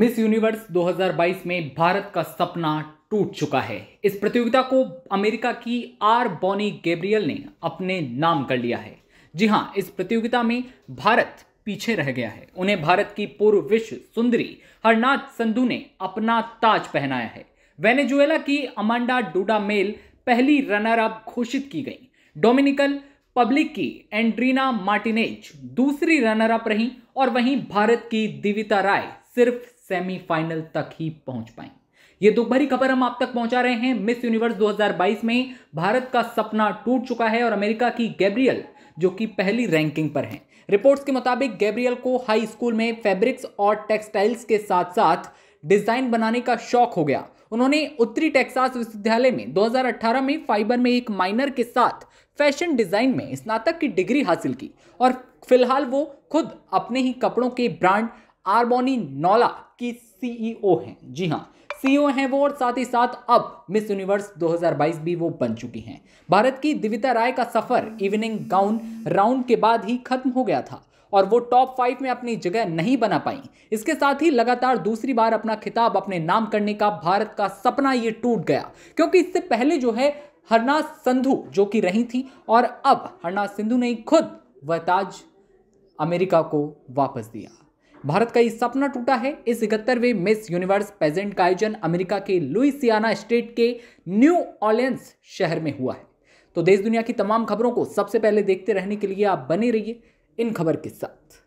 miss universe 2022 में भारत का सपना टूट चुका है इस प्रतियोगिता को अमेरिका की आर बॉनी गैब्रियल ने अपने नाम कर लिया है जी हां इस प्रतियोगिता में भारत पीछे रह गया है उन्हें भारत की पूर्व विश्व सुंदरी हरनाथ संधू ने अपना ताज पहनाया है वेनेजुएला की अमांडा डूडा मेल पहली रनर अप घोषित की गई डोमिनिकल पब्लिक की एंड्रीना मार्टिनेज दूसरी रनर अप रही और वहीं भारत की दिविता राय सिर्फ सेमीफाइनल तक ही पहुंच पाएं ये दुख भरी खबर हम आप तक पहुंचा रहे हैं मिस यूनिवर्स 2022 में भारत का सपना टूट चुका है और अमेरिका की गैब्रियल जो कि पहली रैंकिंग पर हैं रिपोर्ट्स के मुताबिक गैब्रियल को हाई स्कूल में फैब्रिक्स और टेक्सटाइल्स के साथ साथ डिजाइन बनाने का शौक हो गया उन्होंने उत्तरी टेक्सास विश्वविद्यालय में 2018 में फाइबर में एक माइनर के साथ फैशन डिजाइन में स्नातक की डिग्री हासिल की और फिलहाल वो खुद अपने ही कपड़ों के ब्रांड आर्बोनी नौला की सीईओ e हैं जी हाँ सीईओ e हैं वो और साथ ही साथ अब मिस यूनिवर्स 2022 भी वो बन चुकी हैं भारत की दिविता राय का सफर इवनिंग गाउन राउंड के बाद ही खत्म हो गया था और वो टॉप फाइव में अपनी जगह नहीं बना पाई इसके साथ ही लगातार दूसरी बार अपना खिताब अपने नाम करने का भारत का सपना ये टूट गया क्योंकि इससे पहले जो है हरना संधू जो कि रही थी और अब हरना सिंधु ने खुद वह ताज अमेरिका को वापस दिया भारत का ये सपना टूटा है इस इकहत्तरवें मिस यूनिवर्स पेजेंट का आयोजन अमेरिका के लुइसियाना स्टेट के न्यू ऑलियंस शहर में हुआ है तो देश दुनिया की तमाम खबरों को सबसे पहले देखते रहने के लिए आप बने रहिए इन खबर के साथ